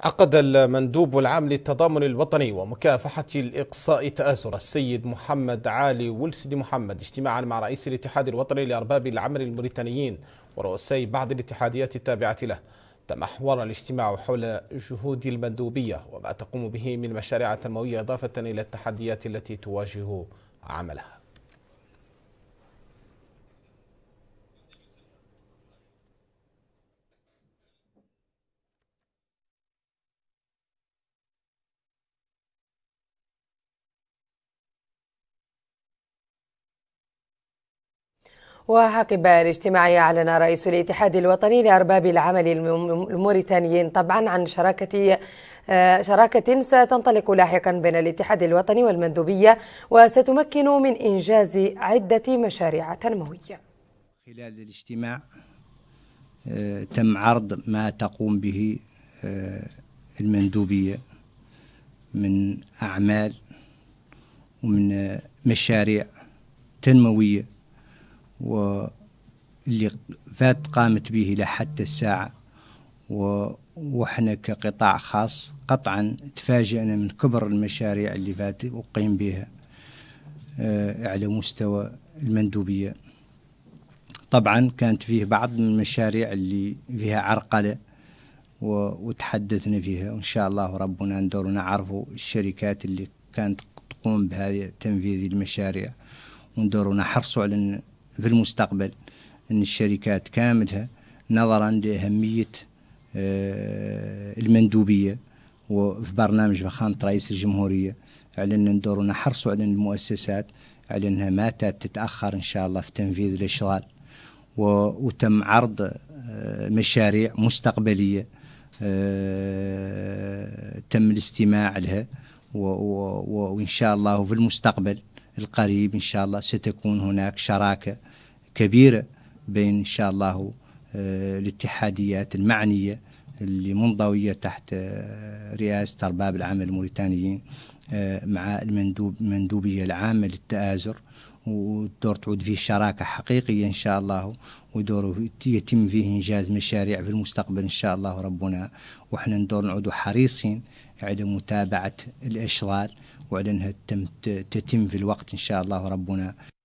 عقد المندوب العام للتضامن الوطني ومكافحة الإقصاء تآزر السيد محمد علي ولسدي محمد اجتماعا مع رئيس الاتحاد الوطني لأرباب العمل الموريتانيين ورؤسي بعض الاتحاديات التابعة له تمحور الاجتماع حول جهود المندوبية وما تقوم به من مشاريع تنموية إضافة إلى التحديات التي تواجه عملها وعقب الاجتماع أعلن رئيس الاتحاد الوطني لأرباب العمل الموريتانيين طبعا عن شراكة آه، شراكة ستنطلق لاحقا بين الاتحاد الوطني والمندوبية وستمكن من إنجاز عدة مشاريع تنموية خلال الاجتماع آه، تم عرض ما تقوم به آه، المندوبية من أعمال ومن مشاريع تنموية واللي فات قامت به حتى الساعة و وإحنا كقطاع خاص قطعا تفاجأنا من كبر المشاريع اللي فات وقيم بها آه، على مستوى المندوبية طبعا كانت فيه بعض من المشاريع اللي فيها عرقلة وتحدثنا فيها وإن شاء الله ربنا ندور نعرفوا الشركات اللي كانت تقوم بهذه تنفيذ المشاريع وندور نحرصوا على في المستقبل أن الشركات كاملها نظرا لأهمية آه، المندوبية وفي برنامج فخامة رئيس الجمهورية على أن ندوروا نحرصوا على المؤسسات على أنها ما تتأخر إن شاء الله في تنفيذ الإشغال وتم عرض آه، مشاريع مستقبلية آه، تم الاستماع لها وإن شاء الله في المستقبل القريب إن شاء الله ستكون هناك شراكة كبيرة بين إن شاء الله آه، الاتحاديات المعنية اللي منضوية تحت آه، رئاسة أرباب العمل الموريتانيين آه، مع المندوب المندوبية العامة للتآزر والدور تعود فيه شراكة حقيقية إن شاء الله ودور يتم فيه إنجاز مشاريع في المستقبل إن شاء الله ربنا وإحنا ندور نعود حريصين على متابعة الإشغال وعلى أنها تتم في الوقت إن شاء الله ربنا